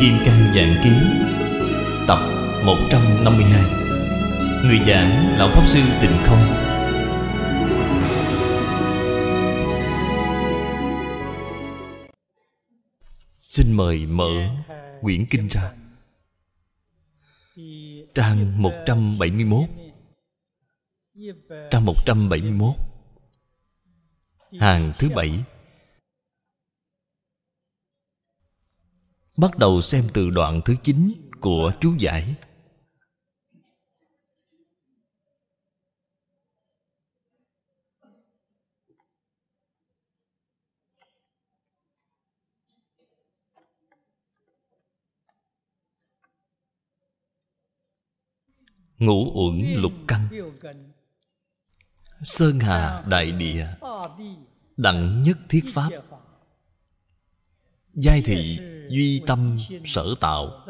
Kim Cang giảng Ký Tập 152 Người giảng Lão Pháp Sư Tịnh Không Xin mời mở quyển kinh ra Trang 171 Trang 171 Hàng thứ bảy Bắt đầu xem từ đoạn thứ 9 của chú giải Ngũ uẩn lục căn Sơn Hà Đại Địa Đặng nhất thiết Pháp Giai thị duy tâm sở tạo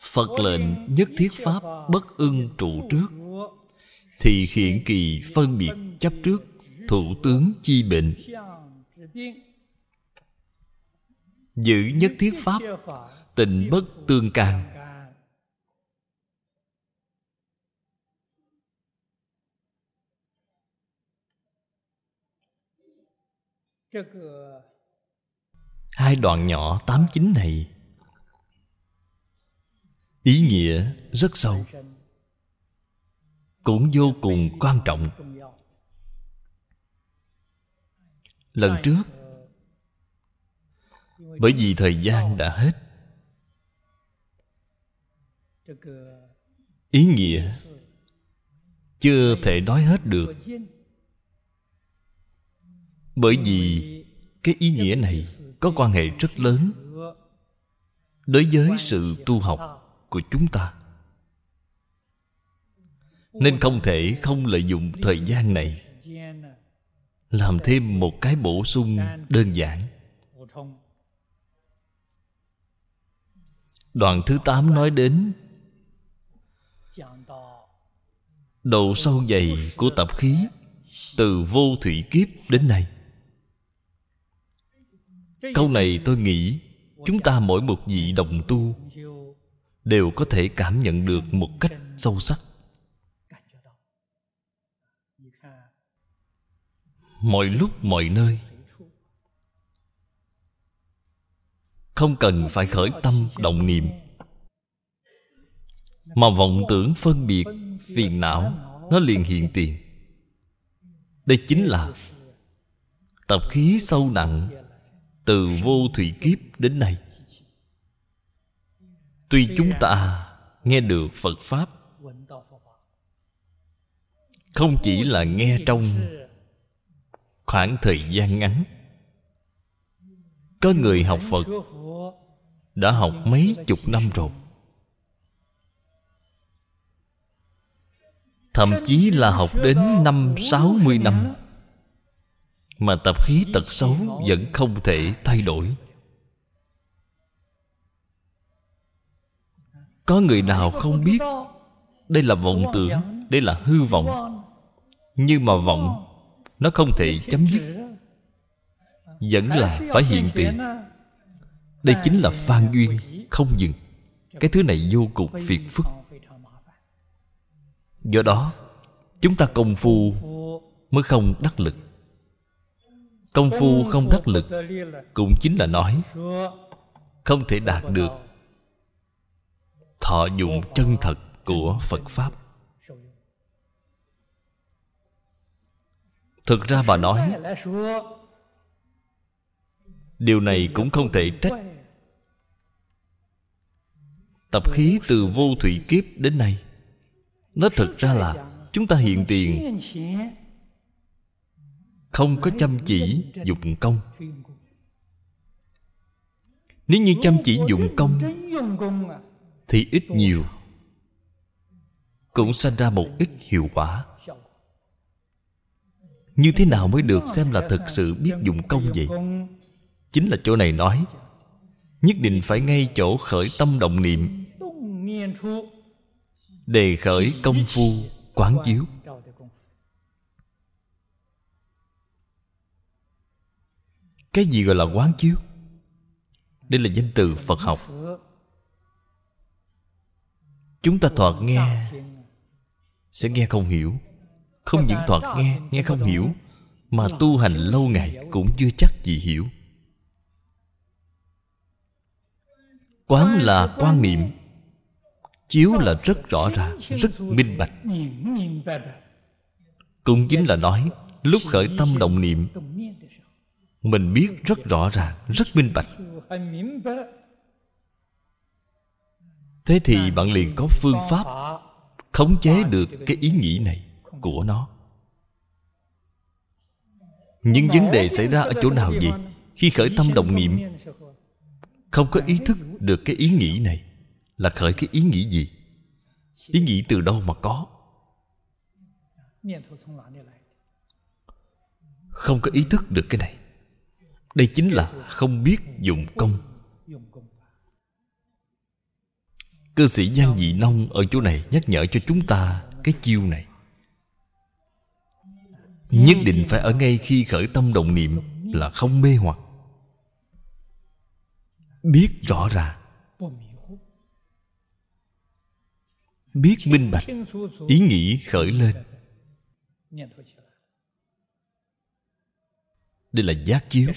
phật lệnh nhất thiết pháp bất ưng trụ trước thì hiện kỳ phân biệt chấp trước thủ tướng chi bệnh giữ nhất thiết pháp tình bất tương can hai đoạn nhỏ tám chín này ý nghĩa rất sâu cũng vô cùng quan trọng lần trước bởi vì thời gian đã hết ý nghĩa chưa thể nói hết được bởi vì cái ý nghĩa này có quan hệ rất lớn đối với sự tu học của chúng ta nên không thể không lợi dụng thời gian này làm thêm một cái bổ sung đơn giản đoạn thứ tám nói đến độ sâu dày của tập khí từ vô thủy kiếp đến nay câu này tôi nghĩ chúng ta mỗi một vị đồng tu đều có thể cảm nhận được một cách sâu sắc mọi lúc mọi nơi không cần phải khởi tâm động niệm mà vọng tưởng phân biệt phiền não nó liền hiện tiền đây chính là tập khí sâu nặng từ vô thủy kiếp đến nay tuy chúng ta nghe được phật pháp không chỉ là nghe trong khoảng thời gian ngắn có người học phật đã học mấy chục năm rồi thậm chí là học đến năm sáu mươi năm mà tập khí tật xấu vẫn không thể thay đổi Có người nào không biết Đây là vọng tưởng Đây là hư vọng Nhưng mà vọng Nó không thể chấm dứt Vẫn là phải hiện tiền Đây chính là phan duyên Không dừng Cái thứ này vô cùng phiền phức Do đó Chúng ta công phu Mới không đắc lực công phu không đắc lực cũng chính là nói không thể đạt được thọ dụng chân thật của phật pháp thực ra bà nói điều này cũng không thể trách tập khí từ vô thủy kiếp đến nay nó thực ra là chúng ta hiện tiền không có chăm chỉ dụng công Nếu như chăm chỉ dụng công Thì ít nhiều Cũng sanh ra một ít hiệu quả Như thế nào mới được xem là thực sự biết dụng công vậy Chính là chỗ này nói Nhất định phải ngay chỗ khởi tâm động niệm Đề khởi công phu quán chiếu cái gì gọi là quán chiếu đây là danh từ phật học chúng ta thoạt nghe sẽ nghe không hiểu không những thoạt nghe nghe không hiểu mà tu hành lâu ngày cũng chưa chắc gì hiểu quán là quan niệm chiếu là rất rõ ràng rất minh bạch cũng chính là nói lúc khởi tâm động niệm mình biết rất rõ ràng rất minh bạch thế thì bạn liền có phương pháp khống chế được cái ý nghĩ này của nó những vấn đề xảy ra ở chỗ nào gì khi khởi tâm động niệm không có ý thức được cái ý nghĩ này là khởi cái ý nghĩ gì ý nghĩ từ đâu mà có không có ý thức được cái này đây chính là không biết dụng công cư sĩ giang dị nông ở chỗ này nhắc nhở cho chúng ta cái chiêu này nhất định phải ở ngay khi khởi tâm động niệm là không mê hoặc biết rõ ràng biết minh bạch ý nghĩ khởi lên đây là giác chiếu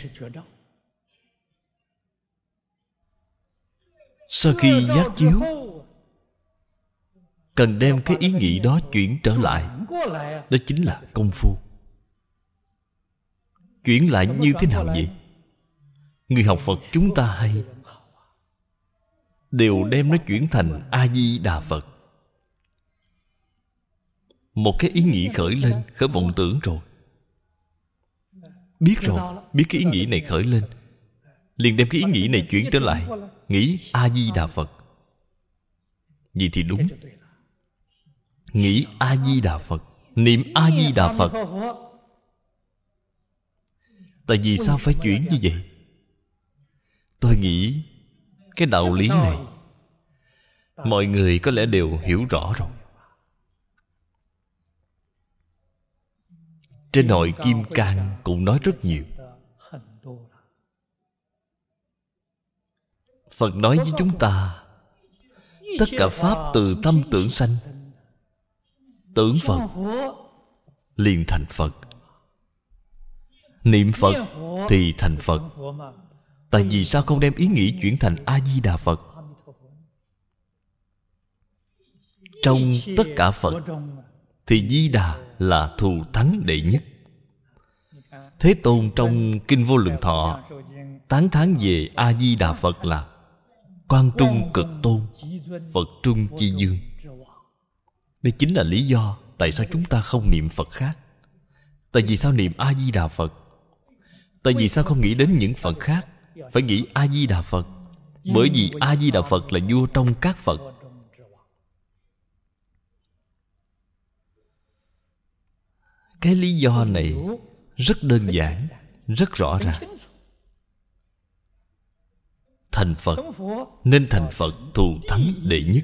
sau khi giác chiếu cần đem cái ý nghĩ đó chuyển trở lại đó chính là công phu chuyển lại như thế nào vậy người học phật chúng ta hay đều đem nó chuyển thành a di đà phật một cái ý nghĩ khởi lên khởi vọng tưởng rồi biết rồi biết cái ý nghĩ này khởi lên liền đem cái ý nghĩ này chuyển trở lại nghĩ a di đà phật vì thì đúng nghĩ a di đà phật niệm a di đà phật tại vì sao phải chuyển như vậy tôi nghĩ cái đạo lý này mọi người có lẽ đều hiểu rõ rồi Trên nội Kim Cang cũng nói rất nhiều Phật nói với chúng ta Tất cả Pháp từ tâm tưởng sanh Tưởng Phật Liền thành Phật Niệm Phật thì thành Phật Tại vì sao không đem ý nghĩ chuyển thành A-di-đà Phật Trong tất cả Phật Thì Di-đà là thù thắng đệ nhất thế tôn trong kinh vô lượng thọ tán thán về a di đà phật là quan trung cực tôn phật trung chi dương đây chính là lý do tại sao chúng ta không niệm phật khác tại vì sao niệm a di đà phật tại vì sao không nghĩ đến những phật khác phải nghĩ a di đà phật bởi vì a di đà phật là vua trong các phật cái lý do này rất đơn giản rất rõ ràng thành phật nên thành phật thù thắng đệ nhất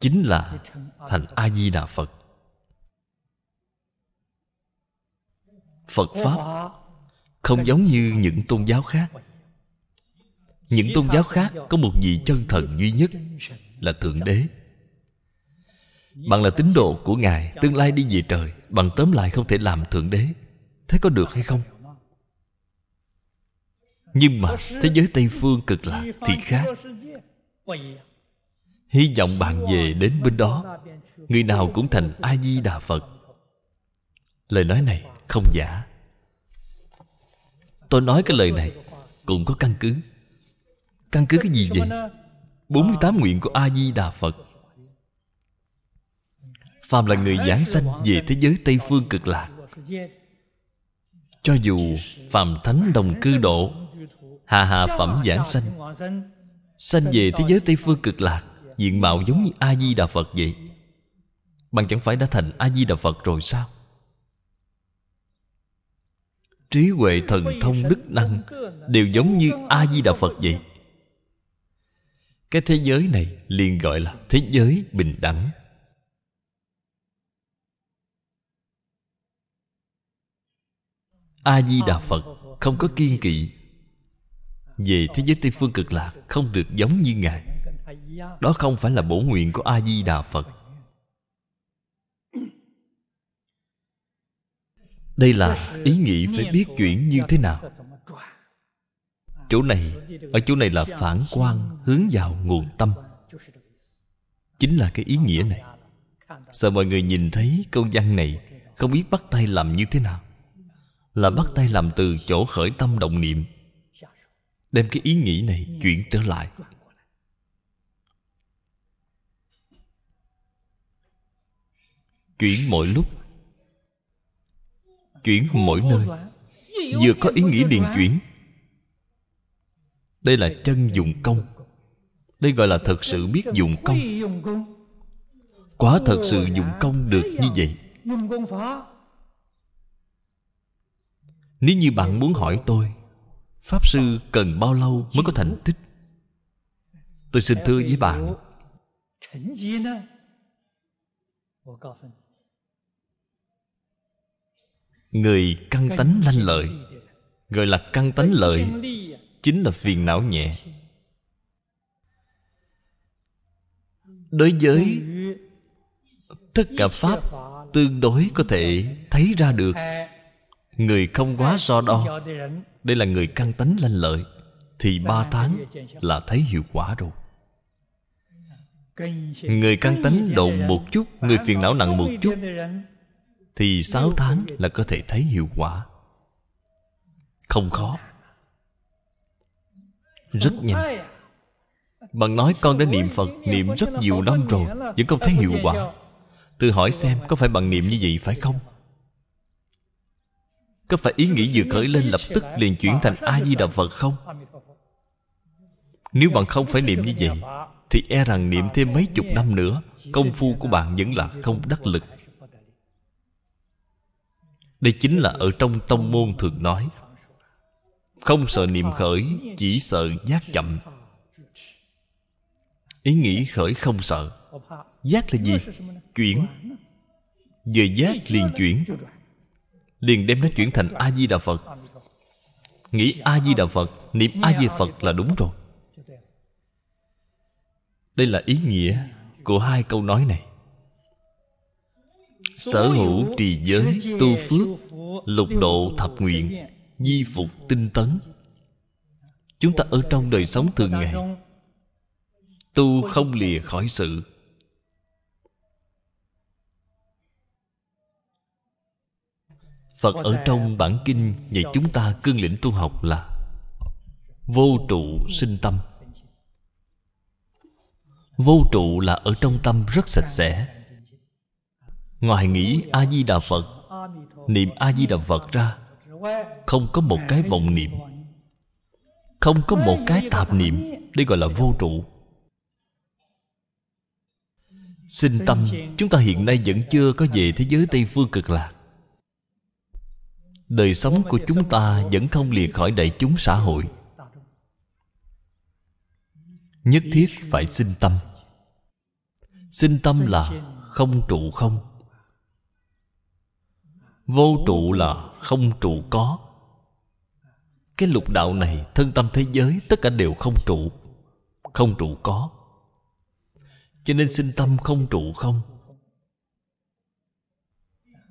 chính là thành a di đà phật phật pháp không giống như những tôn giáo khác những tôn giáo khác có một vị chân thần duy nhất là thượng đế bạn là tín đồ của Ngài Tương lai đi về trời Bạn tóm lại không thể làm Thượng Đế Thế có được hay không? Nhưng mà thế giới Tây Phương cực lạc thì khác Hy vọng bạn về đến bên đó Người nào cũng thành A-di-đà Phật Lời nói này không giả Tôi nói cái lời này Cũng có căn cứ Căn cứ cái gì vậy 48 nguyện của A-di-đà Phật phàm là người giảng sanh về thế giới tây phương cực lạc cho dù phàm thánh đồng cư độ hạ hạ phẩm giảng sanh sanh về thế giới tây phương cực lạc diện mạo giống như a di đà phật vậy bạn chẳng phải đã thành a di đà phật rồi sao trí huệ thần thông đức năng đều giống như a di đà phật vậy cái thế giới này liền gọi là thế giới bình đẳng a di đà phật không có kiên kỵ về thế giới tây phương cực lạc không được giống như ngài đó không phải là bổ nguyện của a di đà phật đây là ý nghĩ phải biết chuyển như thế nào chỗ này ở chỗ này là phản quan hướng vào nguồn tâm chính là cái ý nghĩa này sợ mọi người nhìn thấy câu văn này không biết bắt tay làm như thế nào là bắt tay làm từ chỗ khởi tâm động niệm đem cái ý nghĩ này chuyển trở lại chuyển mỗi lúc chuyển mỗi nơi vừa có ý nghĩ điền chuyển đây là chân dùng công đây gọi là thật sự biết dùng công quá thật sự dùng công được như vậy nếu như bạn muốn hỏi tôi pháp sư cần bao lâu mới có thành tích tôi xin thưa với bạn người căng tánh lanh lợi gọi là căng tánh lợi chính là phiền não nhẹ đối với tất cả pháp tương đối có thể thấy ra được Người không quá so đo Đây là người căng tánh lanh lợi Thì ba tháng là thấy hiệu quả rồi Người căng tánh độn một chút Người phiền não nặng một chút Thì sáu tháng là có thể thấy hiệu quả Không khó Rất nhanh Bạn nói con đã niệm Phật Niệm rất nhiều năm rồi Vẫn không thấy hiệu quả Tự hỏi xem có phải bằng niệm như vậy phải không có phải ý nghĩ vừa khởi lên lập tức liền chuyển thành A-di-đà Phật không? Nếu bạn không phải niệm như vậy Thì e rằng niệm thêm mấy chục năm nữa Công phu của bạn vẫn là không đắc lực Đây chính là ở trong tông môn thường nói Không sợ niệm khởi Chỉ sợ giác chậm Ý nghĩ khởi không sợ Giác là gì? Chuyển Về giác liền chuyển liền đem nó chuyển thành a di đà phật nghĩ a di đà phật niệm a di phật là đúng rồi đây là ý nghĩa của hai câu nói này sở hữu trì giới tu phước lục độ thập nguyện di phục tinh tấn chúng ta ở trong đời sống thường ngày tu không lìa khỏi sự Phật ở trong bản kinh Dạy chúng ta cương lĩnh tu học là Vô trụ sinh tâm Vô trụ là ở trong tâm rất sạch sẽ Ngoài nghĩ A-di-đà Phật Niệm A-di-đà Phật ra Không có một cái vọng niệm Không có một cái tạp niệm Đây gọi là vô trụ Sinh tâm Chúng ta hiện nay vẫn chưa có về thế giới Tây Phương cực lạc đời sống của chúng ta vẫn không liệt khỏi đại chúng xã hội nhất thiết phải sinh tâm sinh tâm là không trụ không vô trụ là không trụ có cái lục đạo này thân tâm thế giới tất cả đều không trụ không trụ có cho nên sinh tâm không trụ không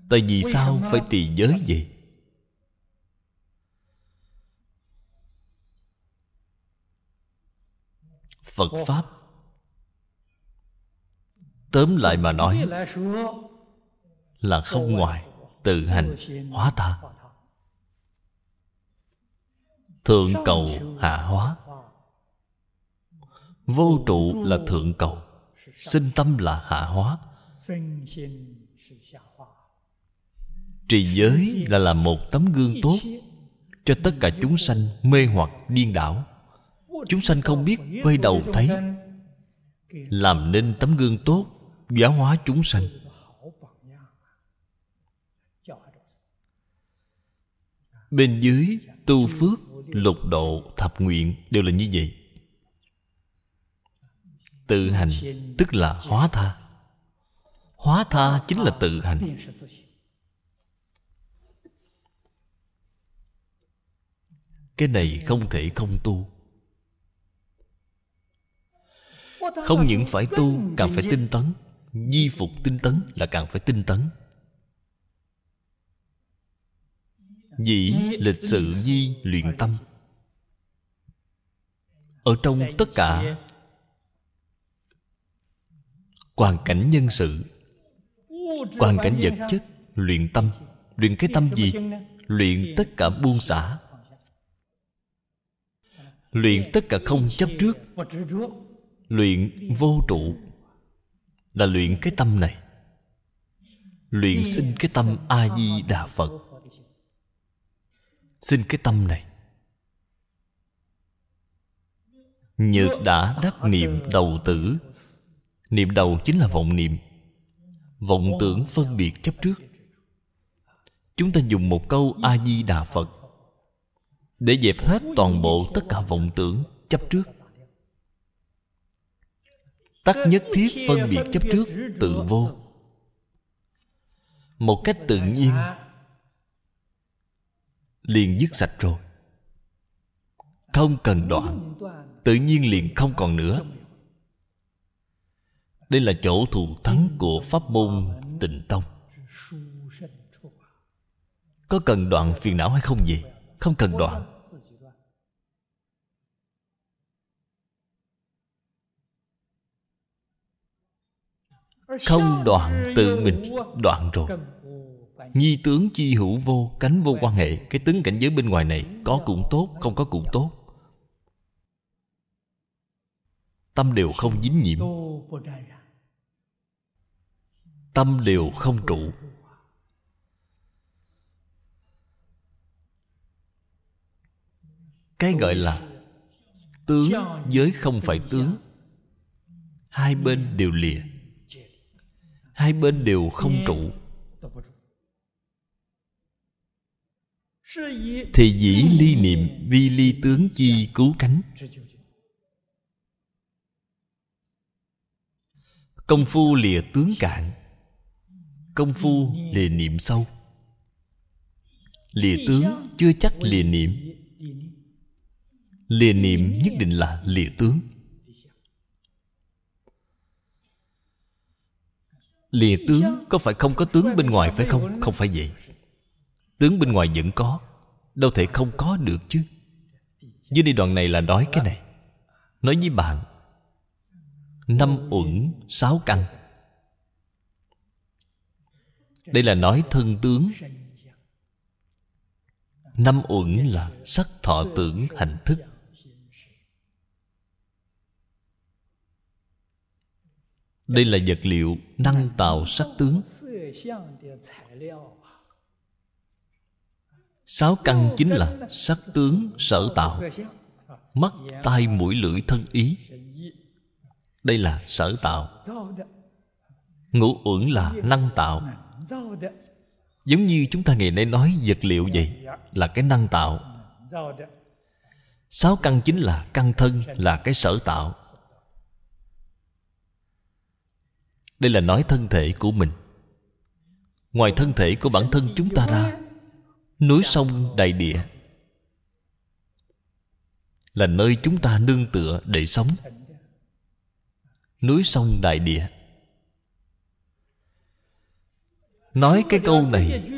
tại vì sao phải trì giới vậy phật pháp tóm lại mà nói là không ngoài tự hành hóa ta thượng cầu hạ hóa vô trụ là thượng cầu sinh tâm là hạ hóa trì giới là làm một tấm gương tốt cho tất cả chúng sanh mê hoặc điên đảo Chúng sanh không biết quay đầu thấy Làm nên tấm gương tốt Giáo hóa chúng sanh Bên dưới tu phước Lục độ thập nguyện Đều là như vậy Tự hành Tức là hóa tha Hóa tha chính là tự hành Cái này không thể không tu Không những phải tu Càng phải tinh tấn Di phục tinh tấn là càng phải tinh tấn Dĩ lịch sự di luyện tâm Ở trong tất cả Hoàn cảnh nhân sự Hoàn cảnh vật chất Luyện tâm Luyện cái tâm gì? Luyện tất cả buông xả Luyện tất cả không chấp trước luyện vô trụ là luyện cái tâm này luyện sinh cái tâm a di đà phật xin cái tâm này nhược đã đắc niệm đầu tử niệm đầu chính là vọng niệm vọng tưởng phân biệt chấp trước chúng ta dùng một câu a di đà phật để dẹp hết toàn bộ tất cả vọng tưởng chấp trước tắc nhất thiết phân biệt chấp trước tự vô một cách tự nhiên liền dứt sạch rồi không cần đoạn tự nhiên liền không còn nữa đây là chỗ thù thắng của pháp môn tịnh tông có cần đoạn phiền não hay không gì không cần đoạn Không đoạn tự mình đoạn rồi Nhi tướng chi hữu vô Cánh vô quan hệ Cái tướng cảnh giới bên ngoài này Có cũng tốt Không có cũng tốt Tâm đều không dính nhiễm Tâm đều không trụ Cái gọi là Tướng giới không phải tướng Hai bên đều lìa hai bên đều không trụ thì dĩ ly niệm vi ly tướng chi dạ. cứu cánh công phu lìa tướng cạn công phu lìa niệm sâu lìa tướng chưa chắc lìa niệm lìa niệm nhất định là lìa tướng Lìa tướng có phải không có tướng bên ngoài phải không? Không phải vậy Tướng bên ngoài vẫn có Đâu thể không có được chứ Dưới đi đoạn này là nói cái này Nói với bạn Năm uẩn sáu căn Đây là nói thân tướng Năm uẩn là sắc thọ tưởng hành thức đây là vật liệu năng tạo sắc tướng sáu căn chính là sắc tướng sở tạo mắt tai mũi lưỡi thân ý đây là sở tạo ngũ uẩn là năng tạo giống như chúng ta ngày nay nói vật liệu vậy là cái năng tạo sáu căn chính là căn thân là cái sở tạo đây là nói thân thể của mình ngoài thân thể của bản thân chúng ta ra núi sông đại địa là nơi chúng ta nương tựa để sống núi sông đại địa nói cái câu này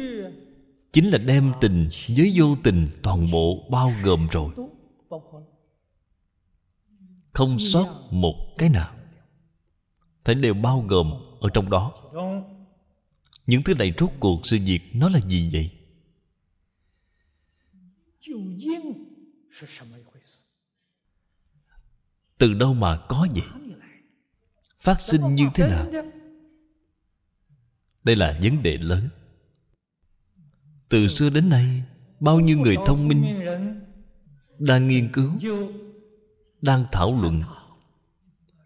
chính là đem tình với vô tình toàn bộ bao gồm rồi không sót một cái nào thảy đều bao gồm ở trong đó những thứ này rốt cuộc sự việc nó là gì vậy từ đâu mà có vậy phát sinh như thế nào đây là vấn đề lớn từ xưa đến nay bao nhiêu người thông minh đang nghiên cứu đang thảo luận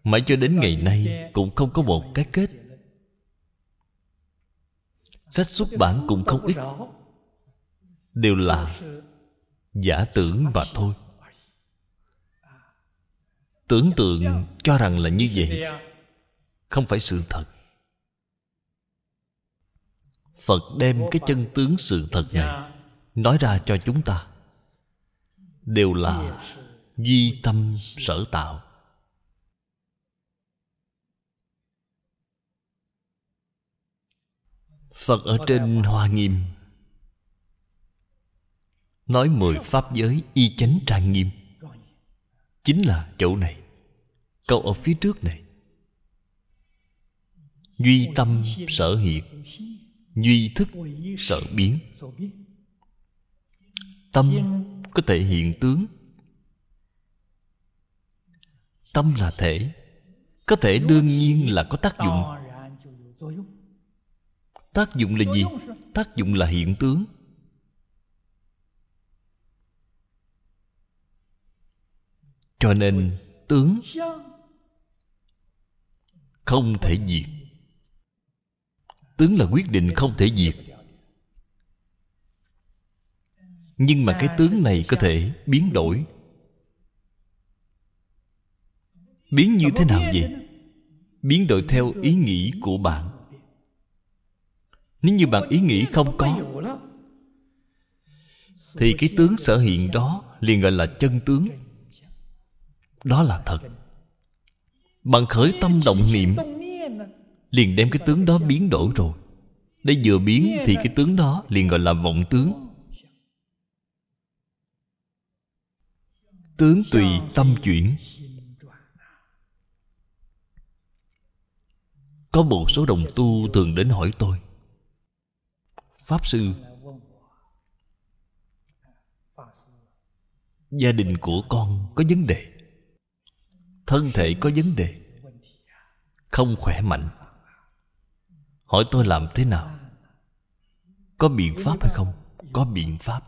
mãi cho đến ngày nay cũng không có một cái kết sách xuất bản cũng không ít đều là giả tưởng mà thôi tưởng tượng cho rằng là như vậy không phải sự thật phật đem cái chân tướng sự thật này nói ra cho chúng ta đều là duy tâm sở tạo Phật ở trên Hoa Nghiêm Nói mười pháp giới y chánh trang nghiêm Chính là chỗ này Câu ở phía trước này Duy tâm sở hiện Duy thức sở biến Tâm có thể hiện tướng Tâm là thể Có thể đương nhiên là có tác dụng tác dụng là gì tác dụng là hiện tướng cho nên tướng không thể diệt tướng là quyết định không thể diệt nhưng mà cái tướng này có thể biến đổi biến như thế nào vậy biến đổi theo ý nghĩ của bạn nếu như bạn ý nghĩ không có Thì cái tướng sở hiện đó Liền gọi là chân tướng Đó là thật Bạn khởi tâm động niệm Liền đem cái tướng đó biến đổi rồi Để vừa biến thì cái tướng đó Liền gọi là vọng tướng Tướng tùy tâm chuyển Có một số đồng tu thường đến hỏi tôi pháp sư gia đình của con có vấn đề thân thể có vấn đề không khỏe mạnh hỏi tôi làm thế nào có biện pháp hay không có biện pháp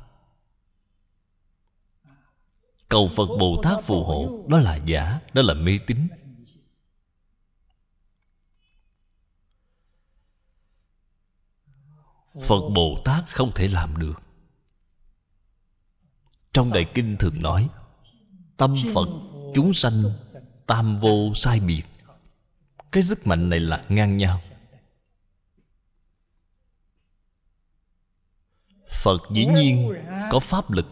cầu phật bồ tát phù hộ đó là giả đó là mê tín phật bồ tát không thể làm được trong đại kinh thường nói tâm phật chúng sanh tam vô sai biệt cái sức mạnh này là ngang nhau phật dĩ nhiên có pháp lực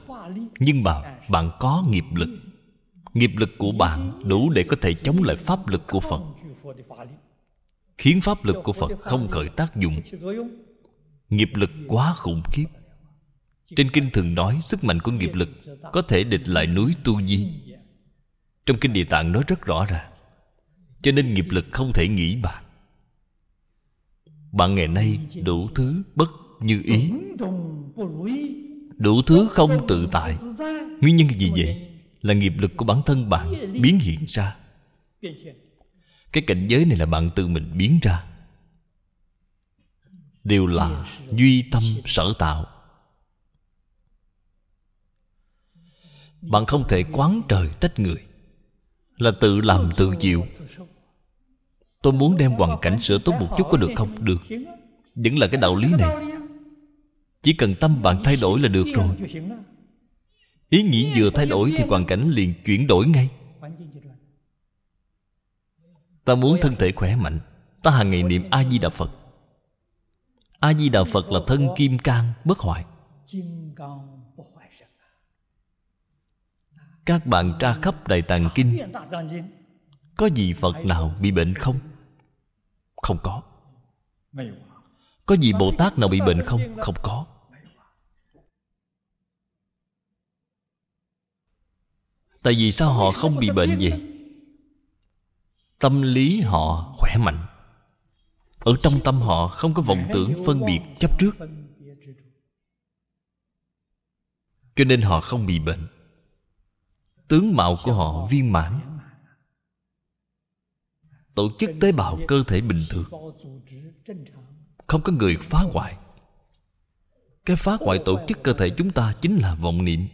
nhưng mà bạn có nghiệp lực nghiệp lực của bạn đủ để có thể chống lại pháp lực của phật khiến pháp lực của phật không khởi tác dụng nghiệp lực quá khủng khiếp trên kinh thường nói sức mạnh của nghiệp lực có thể địch lại núi tu di trong kinh địa tạng nói rất rõ ràng cho nên nghiệp lực không thể nghĩ bạn bạn ngày nay đủ thứ bất như ý đủ thứ không tự tại nguyên nhân gì vậy là nghiệp lực của bản thân bạn biến hiện ra cái cảnh giới này là bạn tự mình biến ra đều là duy tâm sở tạo bạn không thể quán trời trách người là tự làm tự chịu tôi muốn đem hoàn cảnh sửa tốt một chút có được không được vẫn là cái đạo lý này chỉ cần tâm bạn thay đổi là được rồi ý nghĩ vừa thay đổi thì hoàn cảnh liền chuyển đổi ngay ta muốn thân thể khỏe mạnh ta hàng ngày niệm a di đà phật a di đà phật là thân kim cang bất hoại các bạn tra khắp đại tàng kinh có gì phật nào bị bệnh không không có có gì bồ tát nào bị bệnh không không có tại vì sao họ không bị bệnh gì tâm lý họ khỏe mạnh ở trong tâm họ không có vọng tưởng phân biệt chấp trước Cho nên họ không bị bệnh Tướng mạo của họ viên mãn Tổ chức tế bào cơ thể bình thường Không có người phá hoại Cái phá hoại tổ chức cơ thể chúng ta chính là vọng niệm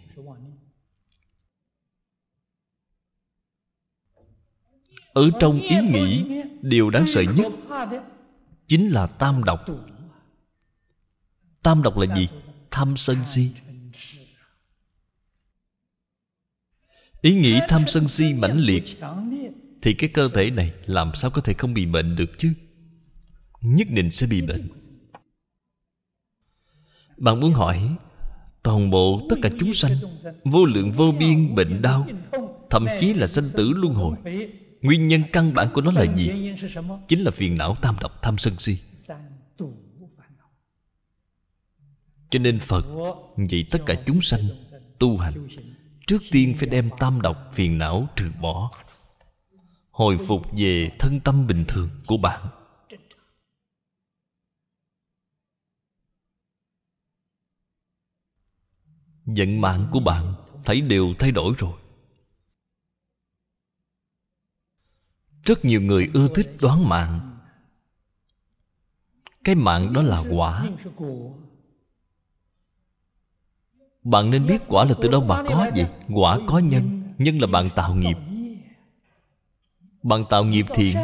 Ở trong ý nghĩ Điều đáng sợ nhất chính là tam độc tam độc là gì tham sân si ý nghĩ tham sân si mãnh liệt thì cái cơ thể này làm sao có thể không bị bệnh được chứ nhất định sẽ bị bệnh bạn muốn hỏi toàn bộ tất cả chúng sanh vô lượng vô biên bệnh đau thậm chí là sanh tử luân hồi Nguyên nhân căn bản của nó là gì? Chính là phiền não tam độc tham sân si Cho nên Phật dạy tất cả chúng sanh tu hành Trước tiên phải đem tam độc phiền não trừ bỏ Hồi phục về thân tâm bình thường của bạn Vận mạng của bạn Thấy đều thay đổi rồi rất nhiều người ưa thích đoán mạng cái mạng đó là quả bạn nên biết quả là từ đâu mà có gì? quả có nhân nhân là bạn tạo nghiệp bạn tạo nghiệp thiện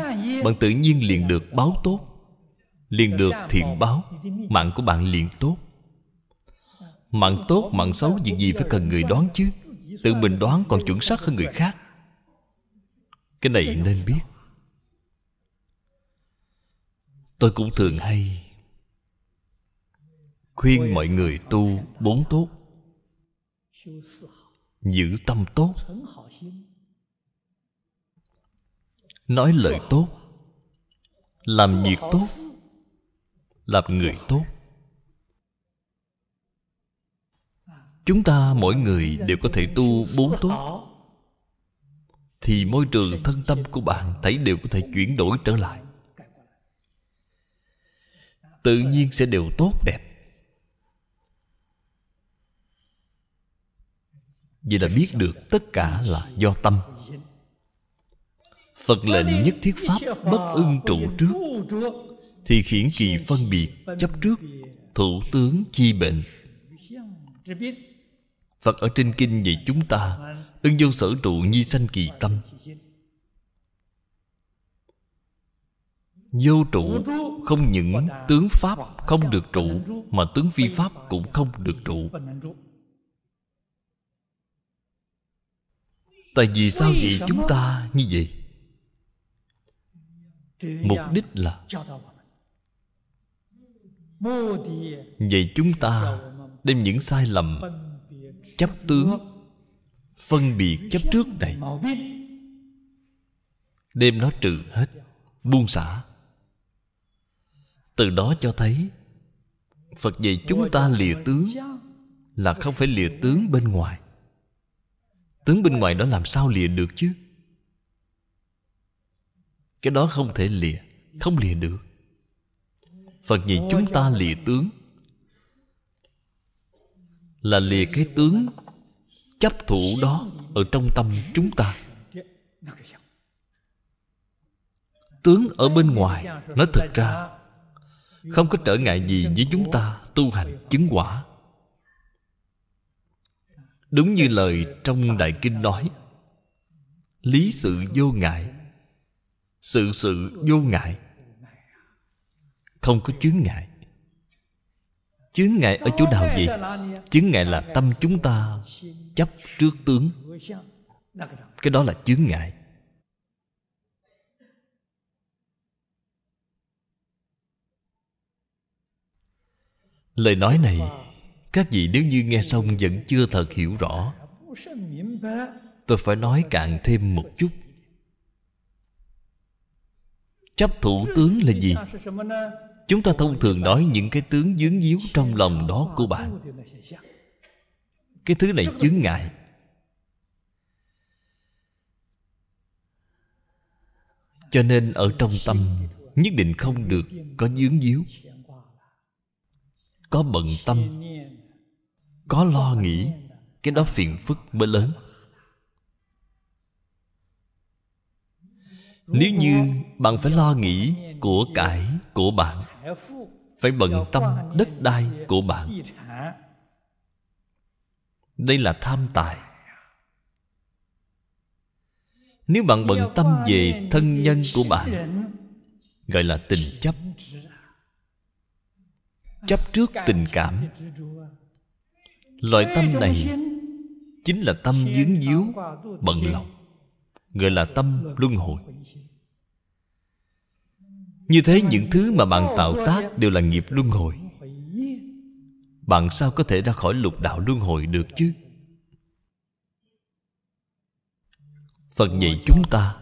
bạn tự nhiên liền được báo tốt liền được thiện báo mạng của bạn liền tốt mạng tốt mạng xấu việc gì phải cần người đoán chứ tự mình đoán còn chuẩn xác hơn người khác cái này nên biết tôi cũng thường hay khuyên mọi người tu bốn tốt giữ tâm tốt nói lời tốt làm việc tốt làm người tốt chúng ta mỗi người đều có thể tu bốn tốt thì môi trường thân tâm của bạn thấy đều có thể chuyển đổi trở lại tự nhiên sẽ đều tốt đẹp vậy là biết được tất cả là do tâm phật lệnh nhất thiết pháp bất ưng trụ trước thì khiển kỳ phân biệt chấp trước thủ tướng chi bệnh phật ở trên kinh dạy chúng ta ưng vô sở trụ nhi sanh kỳ tâm Vô trụ không những tướng Pháp không được trụ Mà tướng phi Pháp cũng không được trụ Tại vì sao à, vậy chúng ta như vậy? Mục đích là Vậy chúng ta đem những sai lầm Chấp tướng Phân biệt chấp trước này Đem nó trừ hết Buông xả từ đó cho thấy phật dạy chúng ta lìa tướng là không phải lìa tướng bên ngoài tướng bên ngoài đó làm sao lìa được chứ cái đó không thể lìa không lìa được phật dạy chúng ta lìa tướng là lìa cái tướng chấp thủ đó ở trong tâm chúng ta tướng ở bên ngoài nó thực ra không có trở ngại gì với chúng ta tu hành chứng quả Đúng như lời trong Đại Kinh nói Lý sự vô ngại Sự sự vô ngại Không có chướng ngại Chướng ngại ở chỗ nào vậy? Chướng ngại là tâm chúng ta chấp trước tướng Cái đó là chướng ngại lời nói này các vị nếu như nghe xong vẫn chưa thật hiểu rõ tôi phải nói cạn thêm một chút chấp thủ tướng là gì chúng ta thông thường nói những cái tướng dướng díu trong lòng đó của bạn cái thứ này chướng ngại cho nên ở trong tâm nhất định không được có dướng díu có bận tâm có lo nghĩ cái đó phiền phức mới lớn nếu như bạn phải lo nghĩ của cải của bạn phải bận tâm đất đai của bạn đây là tham tài nếu bạn bận tâm về thân nhân của bạn gọi là tình chấp chấp trước tình cảm loại tâm này chính là tâm dướng díu bận lòng gọi là tâm luân hồi như thế những thứ mà bạn tạo tác đều là nghiệp luân hồi bạn sao có thể ra khỏi lục đạo luân hồi được chứ phật dạy chúng ta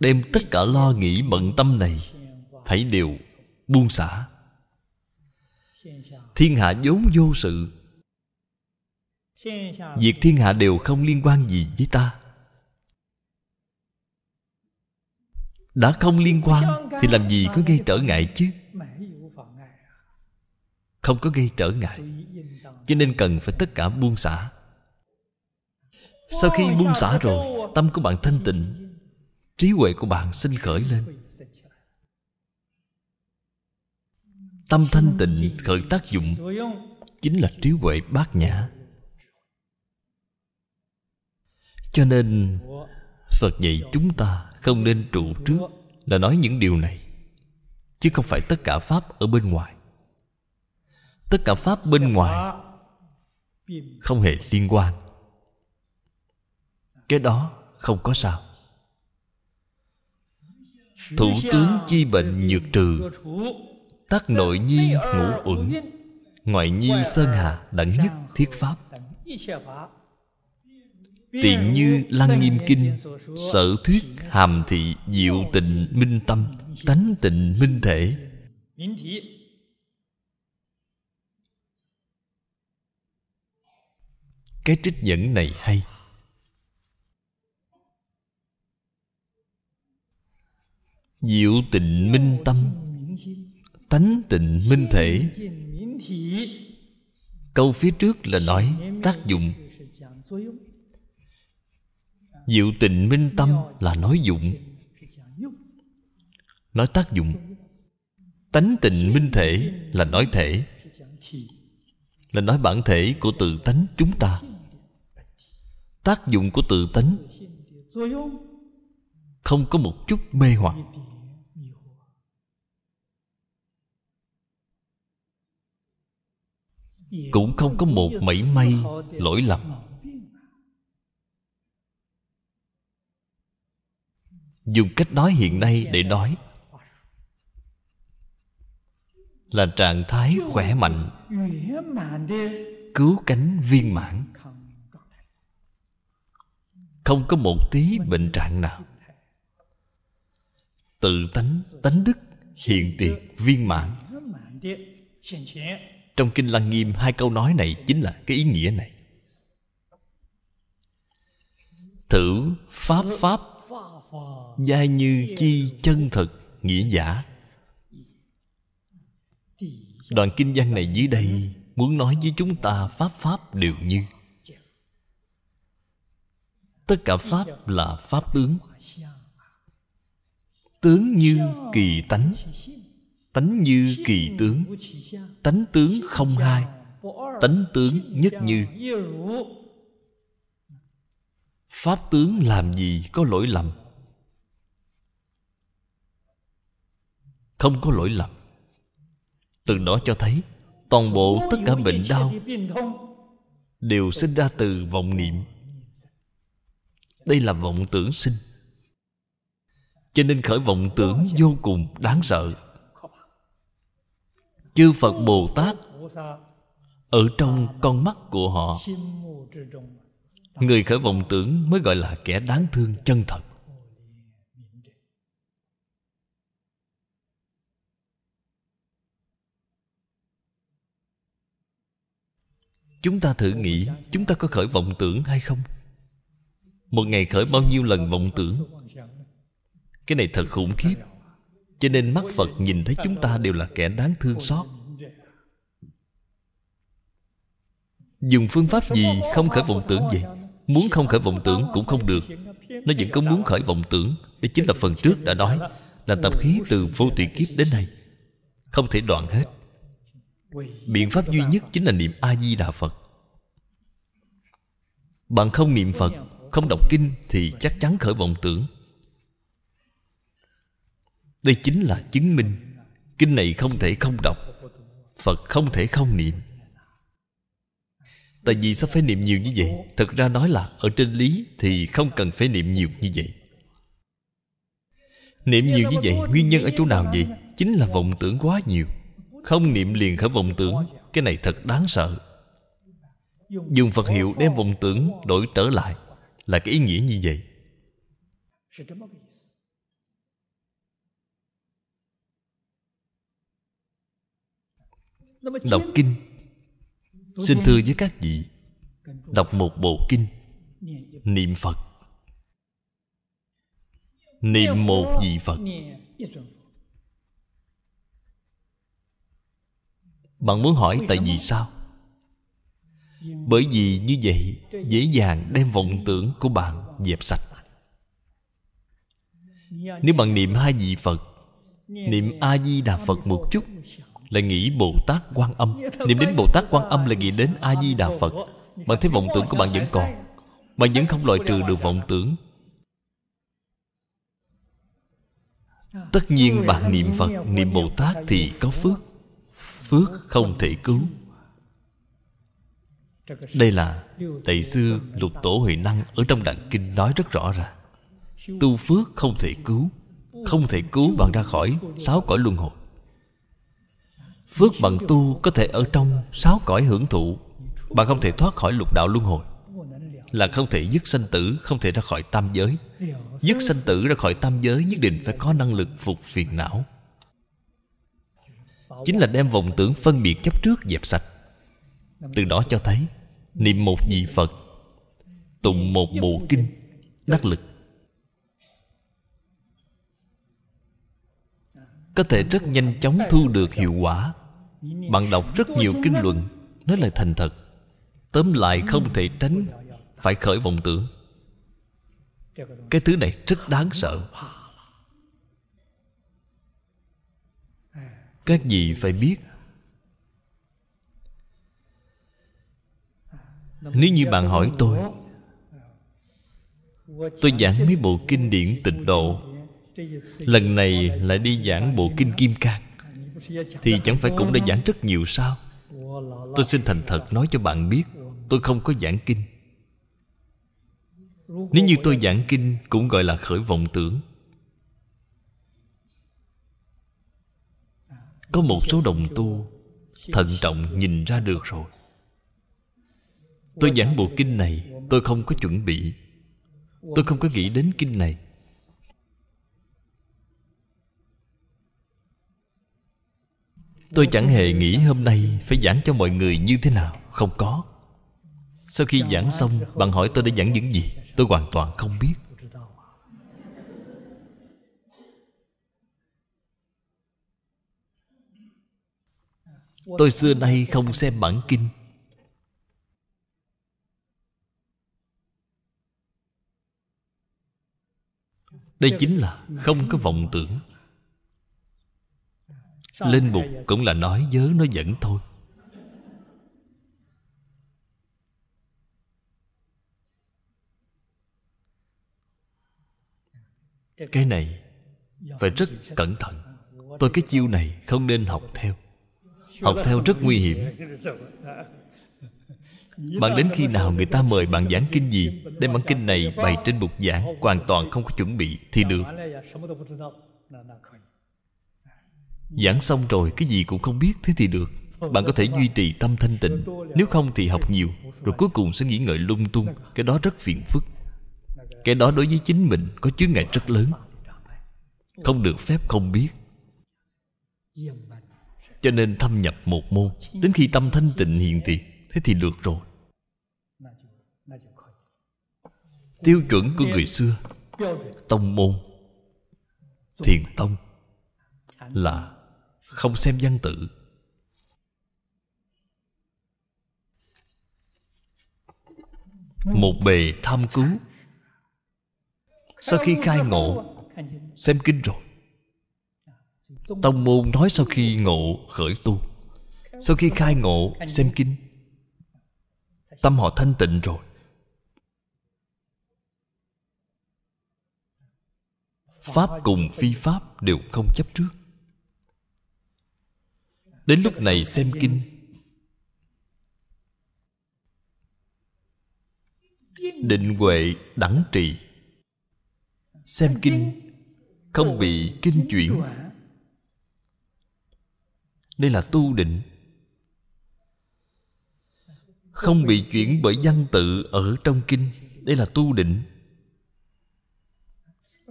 đem tất cả lo nghĩ bận tâm này thấy đều buông xả thiên hạ vốn vô sự việc thiên hạ đều không liên quan gì với ta đã không liên quan thì làm gì có gây trở ngại chứ không có gây trở ngại cho nên cần phải tất cả buông xả sau khi buông xả rồi tâm của bạn thanh tịnh trí huệ của bạn sinh khởi lên Tâm thanh tịnh khởi tác dụng Chính là trí huệ bát nhã Cho nên Phật dạy chúng ta không nên trụ trước Là nói những điều này Chứ không phải tất cả Pháp ở bên ngoài Tất cả Pháp bên ngoài Không hề liên quan Cái đó không có sao Thủ tướng chi bệnh nhược trừ Tác nội nhi ngũ uẩn Ngoại nhi sơn hà đẳng nhất thiết pháp Tiện như Lăng Nghiêm Kinh Sở thuyết hàm thị diệu tịnh minh tâm Tánh tịnh minh thể Cái trích dẫn này hay Diệu tịnh minh tâm tánh tịnh minh thể câu phía trước là nói tác dụng diệu tịnh minh tâm là nói dụng nói tác dụng tánh tịnh minh thể là nói thể là nói bản thể của tự tánh chúng ta tác dụng của tự tánh không có một chút mê hoặc cũng không có một mảy may lỗi lầm dùng cách nói hiện nay để nói là trạng thái khỏe mạnh cứu cánh viên mãn không có một tí bệnh trạng nào tự tánh tánh đức hiện tiệt viên mãn trong Kinh Lăng Nghiêm hai câu nói này chính là cái ý nghĩa này Thử Pháp Pháp Giai như chi chân thực Nghĩa giả Đoạn kinh văn này dưới đây Muốn nói với chúng ta Pháp Pháp đều như Tất cả Pháp là Pháp tướng Tướng như kỳ tánh tánh như kỳ tướng tánh tướng không hai tánh tướng nhất như pháp tướng làm gì có lỗi lầm không có lỗi lầm từ đó cho thấy toàn bộ tất cả bệnh đau đều sinh ra từ vọng niệm đây là vọng tưởng sinh cho nên khởi vọng tưởng vô cùng đáng sợ chư phật bồ tát ở trong con mắt của họ người khởi vọng tưởng mới gọi là kẻ đáng thương chân thật chúng ta thử nghĩ chúng ta có khởi vọng tưởng hay không một ngày khởi bao nhiêu lần vọng tưởng cái này thật khủng khiếp cho nên mắt phật nhìn thấy chúng ta đều là kẻ đáng thương xót dùng phương pháp gì không khởi vọng tưởng vậy muốn không khởi vọng tưởng cũng không được nó vẫn có muốn khởi vọng tưởng đây chính là phần trước đã nói là tập khí từ vô tùy kiếp đến nay không thể đoạn hết biện pháp duy nhất chính là niệm a di đà phật bạn không niệm phật không đọc kinh thì chắc chắn khởi vọng tưởng đây chính là chứng minh Kinh này không thể không đọc Phật không thể không niệm Tại vì sao phải niệm nhiều như vậy Thật ra nói là ở trên lý Thì không cần phải niệm nhiều như vậy Niệm nhiều như vậy Nguyên nhân ở chỗ nào vậy Chính là vọng tưởng quá nhiều Không niệm liền khởi vọng tưởng Cái này thật đáng sợ Dùng Phật hiệu đem vọng tưởng đổi trở lại Là cái ý nghĩa như vậy Đọc kinh Xin thưa với các vị Đọc một bộ kinh Niệm Phật Niệm một vị Phật Bạn muốn hỏi tại vì sao? Bởi vì như vậy Dễ dàng đem vọng tưởng của bạn dẹp sạch Nếu bạn niệm hai vị Phật Niệm A-di-đà Phật một chút là nghĩ bồ tát quan âm dạ, niệm đến bồ tát quan âm là nghĩ đến a di đà phật bạn thấy vọng tưởng của bạn vẫn còn bạn dạ, dạ, vẫn không loại trừ được vọng tưởng tất nhiên bạn niệm phật niệm bồ tát thì có phước phước không thể cứu đây là Đại sư Lục Tổ Huệ Năng Ở trong Đặng Kinh nói rất rõ ràng Tu phước không thể cứu Không thể cứu bạn ra khỏi Sáu cõi luân hồi Phước bằng tu có thể ở trong sáu cõi hưởng thụ Bạn không thể thoát khỏi lục đạo luân hồi Là không thể dứt sanh tử Không thể ra khỏi tam giới Dứt sanh tử ra khỏi tam giới Nhất định phải có năng lực phục phiền não Chính là đem vọng tưởng phân biệt chấp trước dẹp sạch Từ đó cho thấy Niệm một vị Phật Tụng một bộ kinh Đắc lực Có thể rất nhanh chóng thu được hiệu quả bạn đọc rất nhiều kinh luận Nói là thành thật Tóm lại không thể tránh Phải khởi vọng tưởng Cái thứ này rất đáng sợ Các vị phải biết Nếu như bạn hỏi tôi Tôi giảng mấy bộ kinh điển tịnh độ Lần này lại đi giảng bộ kinh Kim Cang thì chẳng phải cũng đã giảng rất nhiều sao Tôi xin thành thật nói cho bạn biết Tôi không có giảng kinh Nếu như tôi giảng kinh Cũng gọi là khởi vọng tưởng Có một số đồng tu Thận trọng nhìn ra được rồi Tôi giảng bộ kinh này Tôi không có chuẩn bị Tôi không có nghĩ đến kinh này Tôi chẳng hề nghĩ hôm nay Phải giảng cho mọi người như thế nào Không có Sau khi giảng xong Bạn hỏi tôi đã giảng những gì Tôi hoàn toàn không biết Tôi xưa nay không xem bản kinh Đây chính là không có vọng tưởng Linh mục cũng là nói dớ nó dẫn thôi Cái này Phải rất cẩn thận Tôi cái chiêu này không nên học theo Học theo rất nguy hiểm Bạn đến khi nào người ta mời bạn giảng kinh gì Đem bản kinh này bày trên bục giảng Hoàn toàn không có chuẩn bị Thì được Giảng xong rồi cái gì cũng không biết Thế thì được Bạn có thể duy trì tâm thanh tịnh Nếu không thì học nhiều Rồi cuối cùng sẽ nghĩ ngợi lung tung Cái đó rất phiền phức Cái đó đối với chính mình có chướng ngại rất lớn Không được phép không biết Cho nên thâm nhập một môn Đến khi tâm thanh tịnh hiện thì Thế thì được rồi Tiêu chuẩn của người xưa Tông môn Thiền tông là không xem văn tự một bề tham cứu sau khi khai ngộ xem kinh rồi tông môn nói sau khi ngộ khởi tu sau khi khai ngộ xem kinh tâm họ thanh tịnh rồi pháp cùng phi pháp đều không chấp trước đến lúc này xem kinh định huệ đẳng trì xem kinh không bị kinh chuyển đây là tu định không bị chuyển bởi văn tự ở trong kinh đây là tu định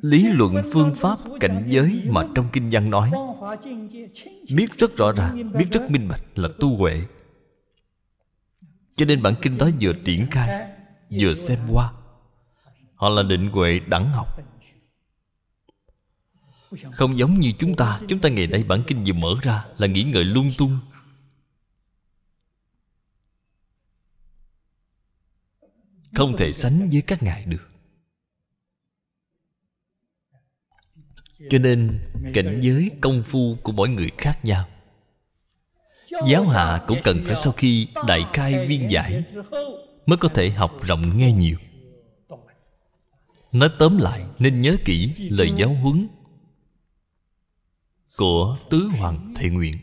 lý luận phương pháp cảnh giới mà trong kinh văn nói biết rất rõ ràng biết rất minh bạch là tu huệ cho nên bản kinh đó vừa triển khai vừa xem qua họ là định huệ đẳng học không giống như chúng ta chúng ta ngày nay bản kinh vừa mở ra là nghĩ ngợi lung tung không thể sánh với các ngài được cho nên cảnh giới công phu của mỗi người khác nhau giáo hạ cũng cần phải sau khi đại khai viên giải mới có thể học rộng nghe nhiều nói tóm lại nên nhớ kỹ lời giáo huấn của tứ hoàng thệ nguyện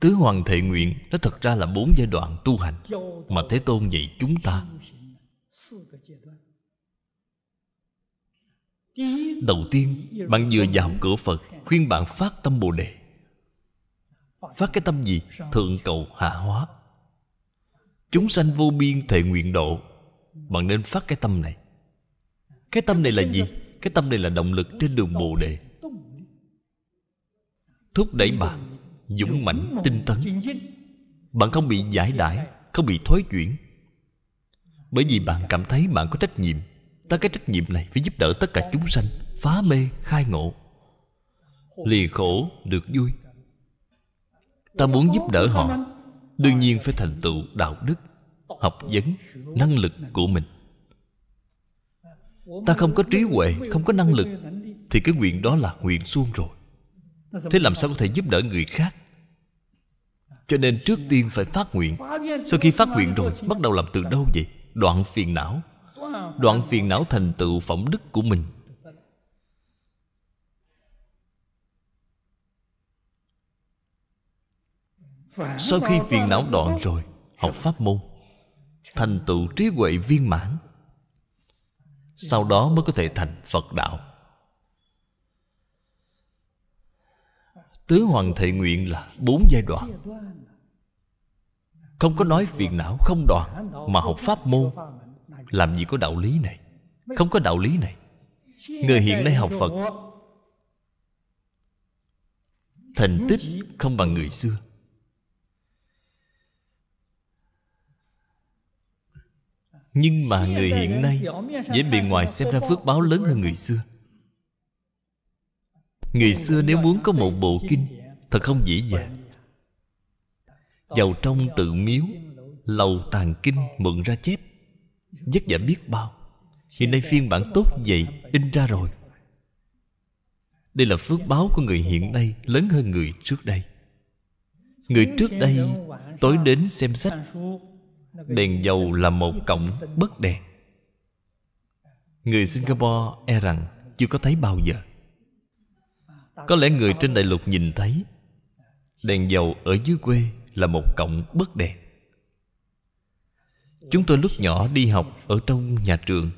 tứ hoàng thệ nguyện nó thật ra là bốn giai đoạn tu hành mà thế tôn dạy chúng ta Đầu tiên Bạn vừa vào cửa Phật Khuyên bạn phát tâm Bồ Đề Phát cái tâm gì? Thượng cầu hạ hóa Chúng sanh vô biên thệ nguyện độ Bạn nên phát cái tâm này Cái tâm này là gì? Cái tâm này là động lực trên đường Bồ Đề Thúc đẩy bạn Dũng mãnh tinh tấn Bạn không bị giải đãi Không bị thối chuyển Bởi vì bạn cảm thấy bạn có trách nhiệm Ta cái trách nhiệm này phải giúp đỡ tất cả chúng sanh Phá mê, khai ngộ Lìa khổ, được vui Ta muốn giúp đỡ họ Đương nhiên phải thành tựu đạo đức Học vấn, năng lực của mình Ta không có trí huệ, không có năng lực Thì cái nguyện đó là nguyện suông rồi Thế làm sao có thể giúp đỡ người khác Cho nên trước tiên phải phát nguyện Sau khi phát nguyện rồi Bắt đầu làm từ đâu vậy Đoạn phiền não đoạn phiền não thành tựu phẩm đức của mình sau khi phiền não đoạn rồi học pháp môn thành tựu trí huệ viên mãn sau đó mới có thể thành phật đạo tứ hoàng thệ nguyện là bốn giai đoạn không có nói phiền não không đoạn mà học pháp môn làm gì có đạo lý này Không có đạo lý này Người hiện nay học Phật Thành tích không bằng người xưa Nhưng mà người hiện nay Dễ bề ngoài xem ra phước báo lớn hơn người xưa Người xưa nếu muốn có một bộ kinh Thật không dễ dàng Vào trong tự miếu Lầu tàn kinh mượn ra chép vất vả biết bao hiện nay phiên bản tốt vậy in ra rồi đây là phước báo của người hiện nay lớn hơn người trước đây người trước đây tối đến xem sách đèn dầu là một cọng bất đèn người singapore e rằng chưa có thấy bao giờ có lẽ người trên đại lục nhìn thấy đèn dầu ở dưới quê là một cọng bất đèn Chúng tôi lúc nhỏ đi học ở trong nhà trường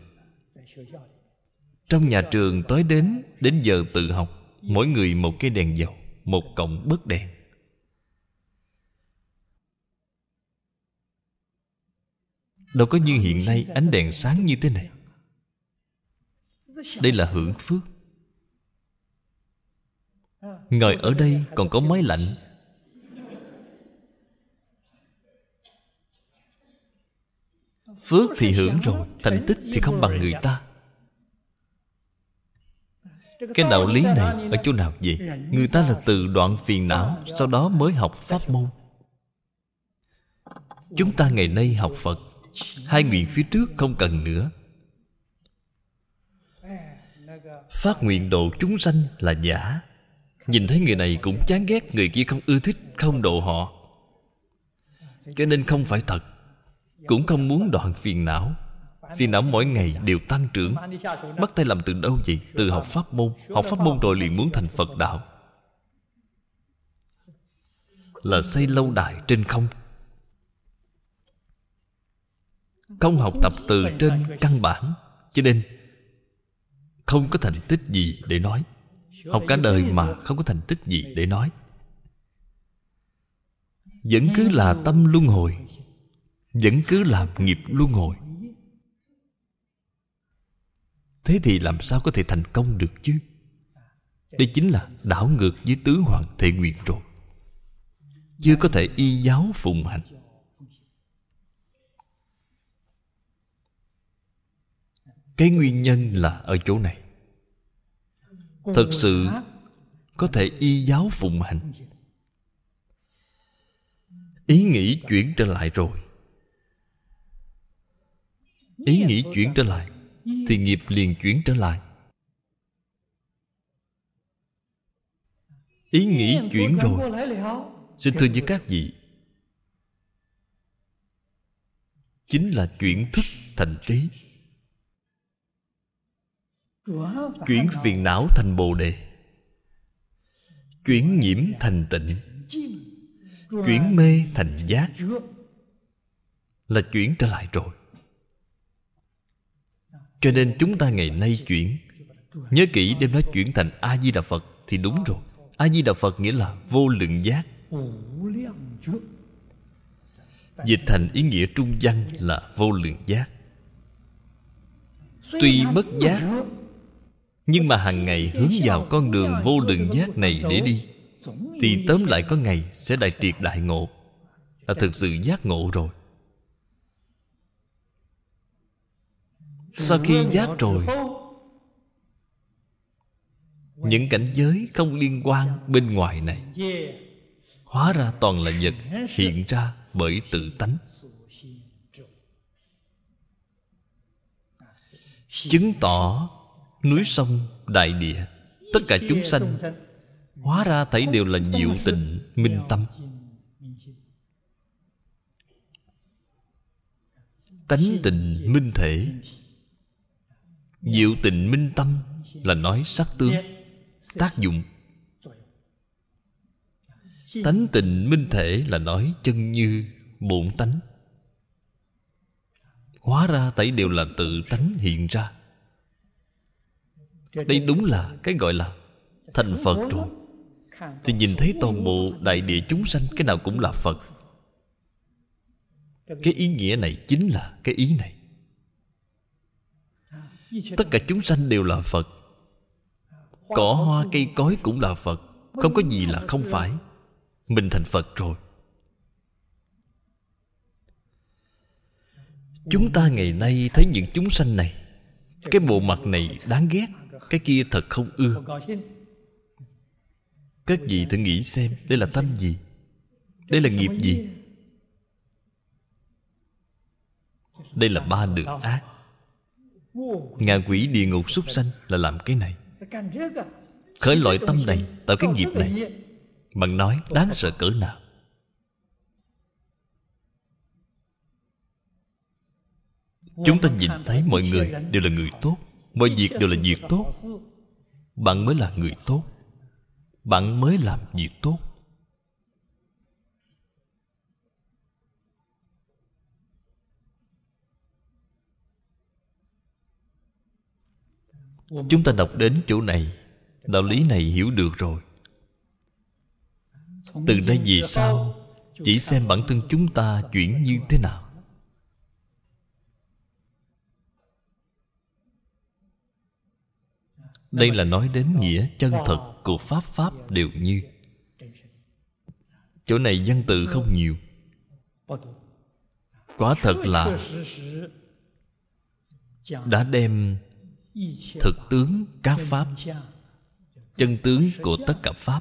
Trong nhà trường tới đến Đến giờ tự học Mỗi người một cái đèn dầu Một cọng bớt đèn Đâu có như hiện nay ánh đèn sáng như thế này Đây là hưởng phước Ngồi ở đây còn có máy lạnh Phước thì hưởng rồi Thành tích thì không bằng người ta Cái đạo lý này ở chỗ nào vậy Người ta là từ đoạn phiền não Sau đó mới học pháp môn Chúng ta ngày nay học Phật Hai nguyện phía trước không cần nữa Phát nguyện độ chúng sanh là giả Nhìn thấy người này cũng chán ghét Người kia không ưa thích Không độ họ Cho nên không phải thật cũng không muốn đoạn phiền não Phiền não mỗi ngày đều tăng trưởng Bắt tay làm từ đâu vậy? Từ học Pháp môn Học Pháp môn rồi liền muốn thành Phật Đạo Là xây lâu đài trên không Không học tập từ trên căn bản Cho nên Không có thành tích gì để nói Học cả đời mà không có thành tích gì để nói Vẫn cứ là tâm luân hồi vẫn cứ làm nghiệp luân hồi thế thì làm sao có thể thành công được chứ đây chính là đảo ngược với tứ hoàng thể nguyện rồi chưa có thể y giáo phụng hành cái nguyên nhân là ở chỗ này thật sự có thể y giáo phụng hành ý nghĩ chuyển trở lại rồi ý nghĩ chuyển trở lại thì nghiệp liền chuyển trở lại ý nghĩ chuyển rồi xin thưa với các vị chính là chuyển thức thành trí chuyển phiền não thành bồ đề chuyển nhiễm thành tịnh chuyển mê thành giác là chuyển trở lại rồi cho nên chúng ta ngày nay chuyển nhớ kỹ đem nó chuyển thành a di đà phật thì đúng rồi a di đà phật nghĩa là vô lượng giác dịch thành ý nghĩa trung văn là vô lượng giác tuy bất giác nhưng mà hàng ngày hướng vào con đường vô lượng giác này để đi thì tóm lại có ngày sẽ đại triệt đại ngộ là thực sự giác ngộ rồi Sau khi giác rồi Những cảnh giới không liên quan bên ngoài này Hóa ra toàn là vật hiện ra bởi tự tánh Chứng tỏ núi sông đại địa Tất cả chúng sanh Hóa ra thấy đều là diệu tình minh tâm Tánh tình minh thể Diệu tịnh minh tâm Là nói sắc tướng Tác dụng Tánh tịnh minh thể là nói chân như bổn tánh Hóa ra tẩy đều là tự tánh hiện ra Đây đúng là cái gọi là Thành Phật rồi Thì nhìn thấy toàn bộ đại địa chúng sanh Cái nào cũng là Phật Cái ý nghĩa này chính là cái ý này tất cả chúng sanh đều là phật cỏ hoa cây cối cũng là phật không có gì là không phải mình thành phật rồi chúng ta ngày nay thấy những chúng sanh này cái bộ mặt này đáng ghét cái kia thật không ưa các vị thử nghĩ xem đây là tâm gì đây là nghiệp gì đây là ba đường ác ngạ quỷ địa ngục súc sanh là làm cái này khởi loại tâm này tạo cái nghiệp này bạn nói đáng sợ cỡ nào chúng ta nhìn thấy mọi người đều là người tốt mọi việc đều là việc tốt bạn mới là người tốt bạn mới làm việc tốt chúng ta đọc đến chỗ này đạo lý này hiểu được rồi từ đây vì sao chỉ xem bản thân chúng ta chuyển như thế nào đây là nói đến nghĩa chân thật của pháp pháp đều như chỗ này văn tự không nhiều quả thật là đã đem thực tướng các pháp chân tướng của tất cả pháp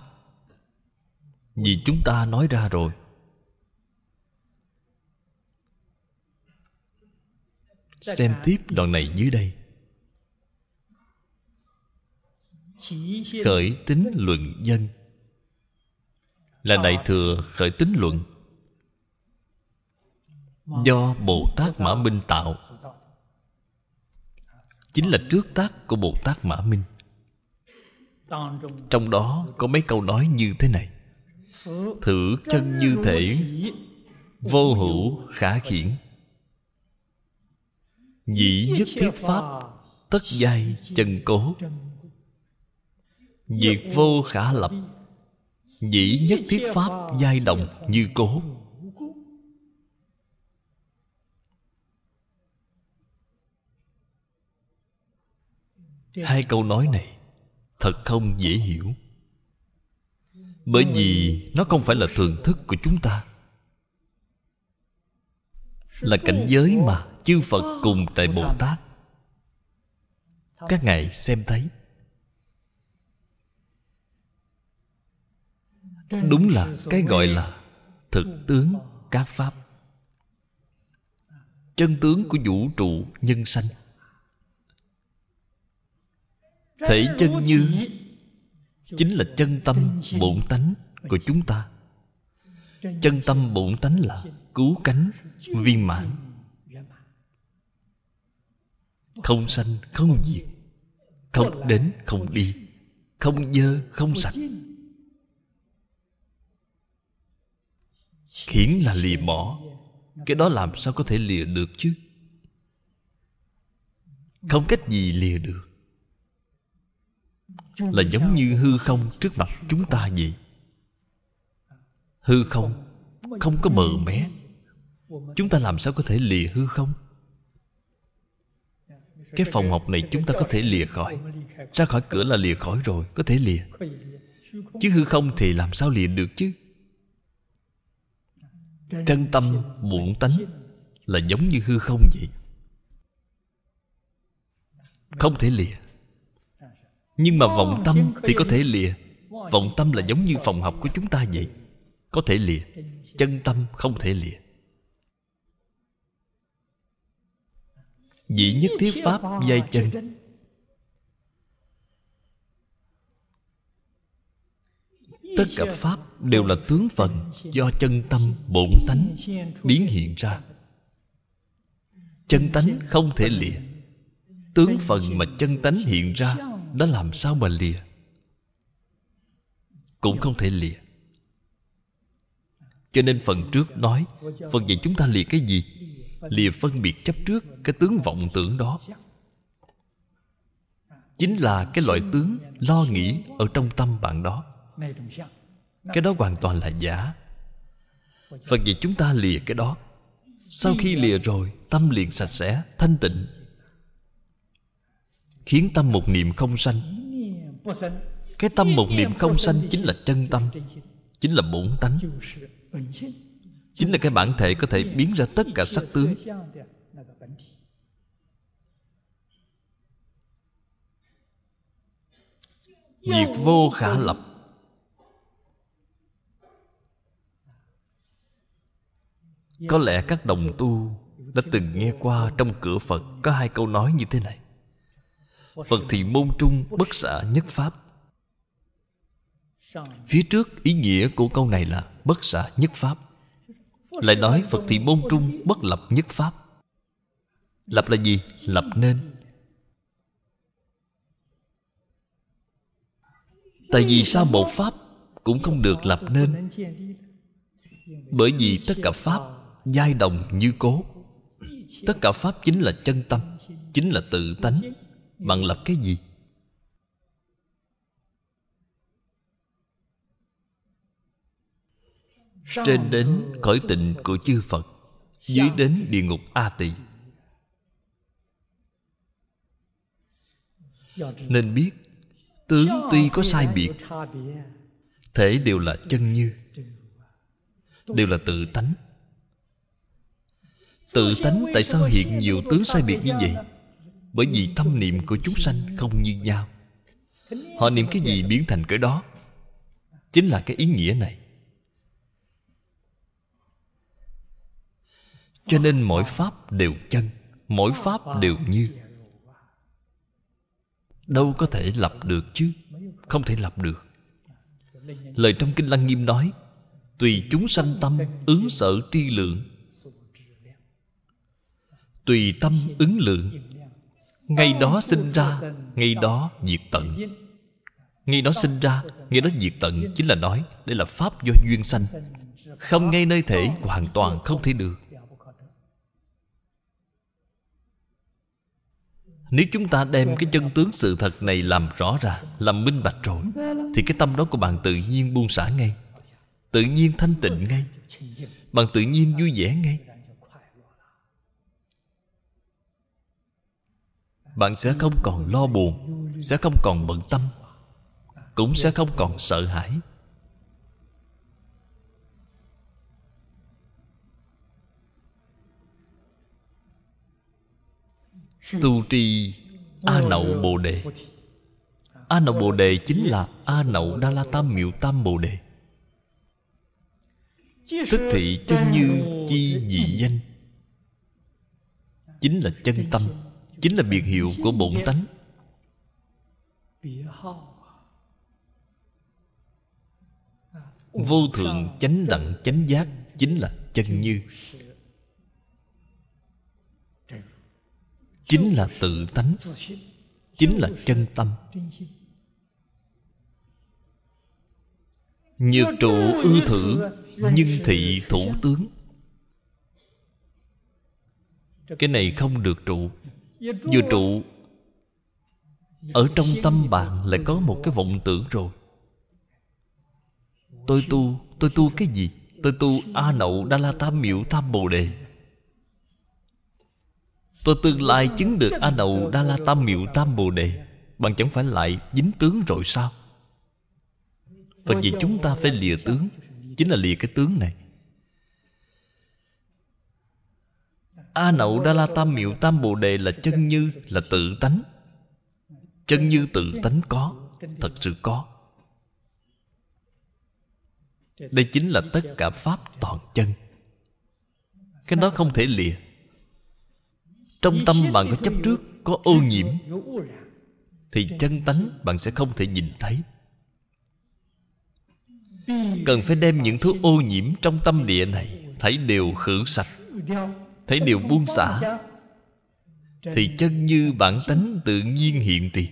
vì chúng ta nói ra rồi xem tiếp đoạn này dưới đây khởi tính luận dân là đại thừa khởi tính luận do bồ tát mã minh tạo chính là trước tác của bồ tát mã minh trong đó có mấy câu nói như thế này thử chân như thể vô hữu khả khiển dĩ nhất thiết pháp tất giai chân cố diệt vô khả lập dĩ nhất thiết pháp giai đồng như cố hai câu nói này thật không dễ hiểu bởi vì nó không phải là thường thức của chúng ta là cảnh giới mà chư phật cùng đại bồ tát các ngài xem thấy đúng là cái gọi là thực tướng các pháp chân tướng của vũ trụ nhân sanh thể chân như chính là chân tâm bổn tánh của chúng ta chân tâm bổn tánh là cứu cánh viên mãn không sanh không diệt không đến không đi không dơ không sạch khiến là lìa bỏ cái đó làm sao có thể lìa được chứ không cách gì lìa được là giống như hư không trước mặt chúng ta vậy hư không không có mờ mé chúng ta làm sao có thể lìa hư không cái phòng học này chúng ta có thể lìa khỏi ra khỏi cửa là lìa khỏi rồi có thể lìa chứ hư không thì làm sao lìa được chứ chân tâm muộn tánh là giống như hư không vậy không thể lìa nhưng mà vọng oh, tâm thì có thể lìa vọng tâm là giống như phòng học của chúng ta vậy có thể lìa chân tâm không thể lìa dĩ nhất thiết pháp dây chân tất cả pháp đều là tướng phần do chân tâm bổn tánh biến hiện ra chân tánh không thể lìa tướng phần mà chân tánh hiện ra nó làm sao mà lìa Cũng không thể lìa Cho nên phần trước nói Phần vậy chúng ta lìa cái gì Lìa phân biệt chấp trước Cái tướng vọng tưởng đó Chính là cái loại tướng Lo nghĩ ở trong tâm bạn đó Cái đó hoàn toàn là giả Phật dạy chúng ta lìa cái đó Sau khi lìa rồi Tâm liền sạch sẽ, thanh tịnh khiến tâm một niệm không sanh cái tâm một niệm không sanh chính là chân tâm chính là bổn tánh chính là cái bản thể có thể biến ra tất cả sắc tướng diệt vô khả lập có lẽ các đồng tu đã từng nghe qua trong cửa phật có hai câu nói như thế này Phật thì môn trung bất xả nhất pháp Phía trước ý nghĩa của câu này là bất xả nhất pháp Lại nói Phật thì môn trung bất lập nhất pháp Lập là gì? Lập nên Tại vì sao một pháp cũng không được lập nên Bởi vì tất cả pháp giai đồng như cố Tất cả pháp chính là chân tâm Chính là tự tánh bạn lập cái gì? Trên đến khỏi tịnh của chư Phật Dưới đến địa ngục A Tỳ Nên biết Tướng tuy có sai biệt Thể đều là chân như Đều là tự tánh Tự tánh tại sao hiện nhiều tướng sai biệt như vậy bởi vì tâm niệm của chúng sanh không như nhau Họ niệm cái gì biến thành cái đó Chính là cái ý nghĩa này Cho nên mỗi pháp đều chân Mỗi pháp đều như Đâu có thể lập được chứ Không thể lập được Lời trong Kinh Lăng Nghiêm nói Tùy chúng sanh tâm ứng sở tri lượng Tùy tâm ứng lượng ngay đó sinh ra ngay đó diệt tận ngay đó sinh ra ngay đó diệt tận Chính là nói Đây là pháp do duyên sanh Không ngay nơi thể Hoàn toàn không thể được Nếu chúng ta đem cái chân tướng sự thật này làm rõ ra Làm minh bạch rồi Thì cái tâm đó của bạn tự nhiên buông xả ngay Tự nhiên thanh tịnh ngay Bạn tự nhiên vui vẻ ngay bạn sẽ không còn lo buồn sẽ không còn bận tâm cũng sẽ không còn sợ hãi tu tri a nậu bồ đề a nậu bồ đề chính là a nậu đa la tam miệu tam bồ đề tức thị chân như chi dị danh chính là chân tâm chính là biệt hiệu của bổn tánh vô thượng chánh đẳng chánh giác chính là chân như chính là tự tánh chính là chân tâm nhược trụ ư thử nhưng thị thủ tướng cái này không được trụ Vừa trụ Ở trong tâm bạn lại có một cái vọng tưởng rồi Tôi tu, tôi tu cái gì? Tôi tu A Nậu Đa La Tam Miệu Tam Bồ Đề Tôi tương lai chứng được A Nậu Đa La Tam Miệu Tam Bồ Đề Bạn chẳng phải lại dính tướng rồi sao? Phật vì chúng ta phải lìa tướng Chính là lìa cái tướng này A nậu đa la tam miệu tam bồ đề là chân như Là tự tánh Chân như tự tánh có Thật sự có Đây chính là tất cả Pháp toàn chân Cái đó không thể lìa Trong tâm bạn có chấp trước Có ô nhiễm Thì chân tánh bạn sẽ không thể nhìn thấy Cần phải đem những thứ ô nhiễm Trong tâm địa này thấy đều khử sạch thấy điều buông xả thì chân như bản tánh tự nhiên hiện tiền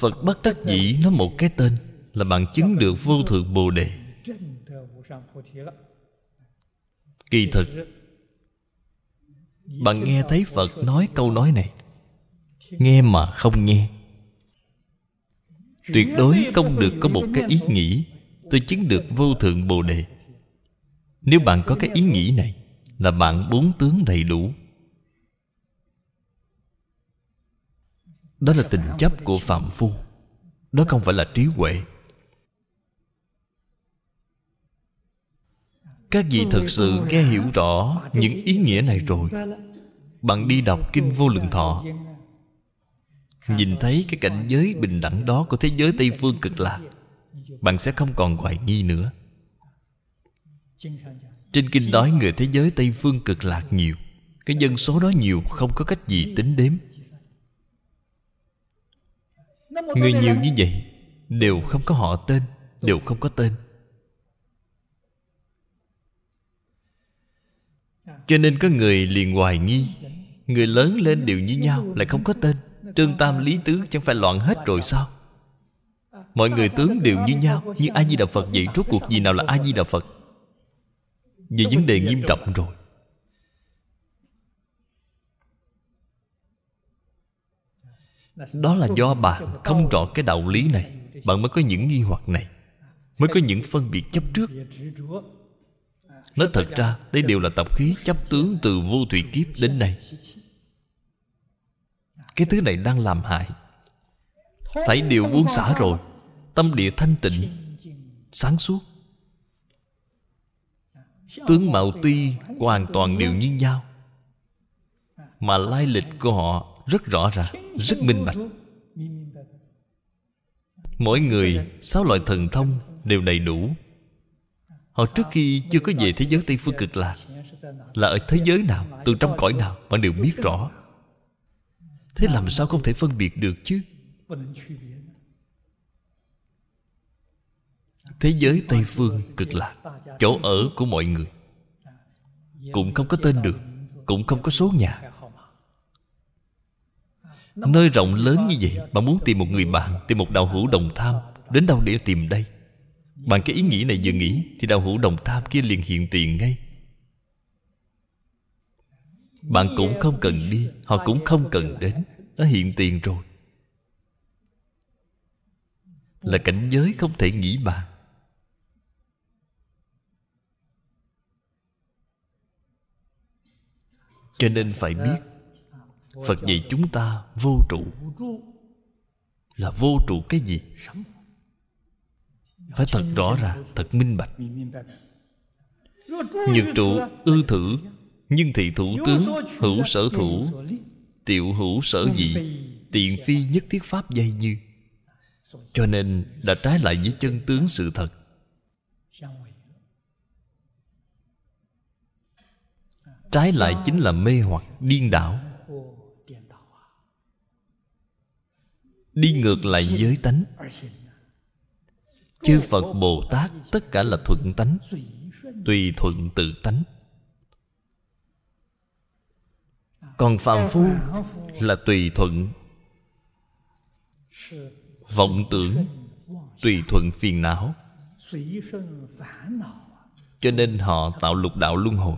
Phật bất đắc dĩ nó một cái tên Là bằng chứng được vô thượng Bồ Đề Kỳ thực Bạn nghe thấy Phật nói câu nói này Nghe mà không nghe Tuyệt đối không được có một cái ý nghĩ Tôi chứng được vô thượng Bồ Đề nếu bạn có cái ý nghĩ này Là bạn bốn tướng đầy đủ Đó là tình chấp của Phạm Phu Đó không phải là trí huệ Các vị thật sự nghe hiểu rõ Những ý nghĩa này rồi Bạn đi đọc Kinh Vô Lượng Thọ Nhìn thấy cái cảnh giới bình đẳng đó Của thế giới Tây Phương cực lạc Bạn sẽ không còn hoài nghi nữa trên kinh nói người thế giới tây phương cực lạc nhiều cái dân số đó nhiều không có cách gì tính đếm người nhiều như vậy đều không có họ tên đều không có tên cho nên có người liền hoài nghi người lớn lên đều như nhau lại không có tên trương tam lý tứ chẳng phải loạn hết rồi sao mọi người tướng đều như nhau như a di đà phật vậy rốt cuộc gì nào là a di đà phật vì vấn đề nghiêm trọng rồi Đó là do bạn không rõ cái đạo lý này Bạn mới có những nghi hoặc này Mới có những phân biệt chấp trước Nói thật ra Đây đều là tập khí chấp tướng từ vô thủy kiếp đến nay Cái thứ này đang làm hại Thấy đều buông xả rồi Tâm địa thanh tịnh Sáng suốt Tướng mạo tuy hoàn toàn đều như nhau Mà lai lịch của họ rất rõ ràng Rất minh bạch Mỗi người sáu loại thần thông đều đầy đủ Họ trước khi chưa có về thế giới Tây Phương Cực Lạc Là ở thế giới nào, từ trong cõi nào Bạn đều biết rõ Thế làm sao không thể phân biệt được chứ Thế giới Tây Phương cực lạc Chỗ ở của mọi người Cũng không có tên được Cũng không có số nhà Nơi rộng lớn như vậy Bạn muốn tìm một người bạn Tìm một đạo hữu đồng tham Đến đâu để tìm đây Bạn cái ý nghĩ này vừa nghĩ Thì đạo hữu đồng tham kia liền hiện tiền ngay Bạn cũng không cần đi Họ cũng không cần đến Nó hiện tiền rồi Là cảnh giới không thể nghĩ bàn cho nên phải biết phật dạy chúng ta vô trụ là vô trụ cái gì phải thật rõ ràng thật minh bạch nhược trụ ư thử nhưng thị thủ tướng hữu sở thủ tiểu hữu sở dị tiện phi nhất thiết pháp dây như cho nên đã trái lại với chân tướng sự thật trái lại chính là mê hoặc điên đảo đi ngược lại giới tánh chư phật bồ tát tất cả là thuận tánh tùy thuận tự tánh còn phàm phu là tùy thuận vọng tưởng tùy thuận phiền não cho nên họ tạo lục đạo luân hồi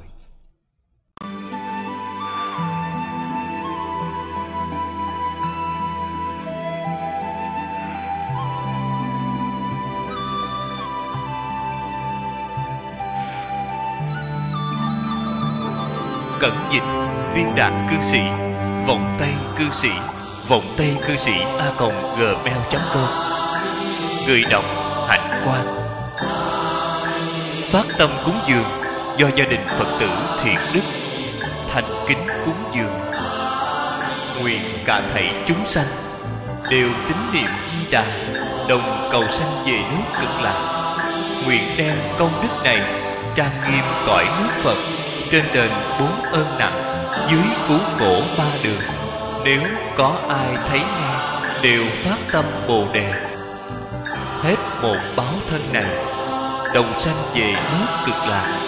cẩn dịch viên đạn cư sĩ vòng tay cư sĩ vòng tay cư sĩ a còng gmail com người đọc hạnh quan phát tâm cúng dường do gia đình phật tử thiện đức thành kính cúng dường nguyện cả thảy chúng sanh đều tín niệm di đà đồng cầu sanh về nước cực lạc nguyện đem công đức này trang nghiêm cõi nước phật trên đền bốn ơn nặng dưới cứu khổ ba đường nếu có ai thấy nghe đều phát tâm bồ đề hết một báo thân này đồng sanh về nước cực lạc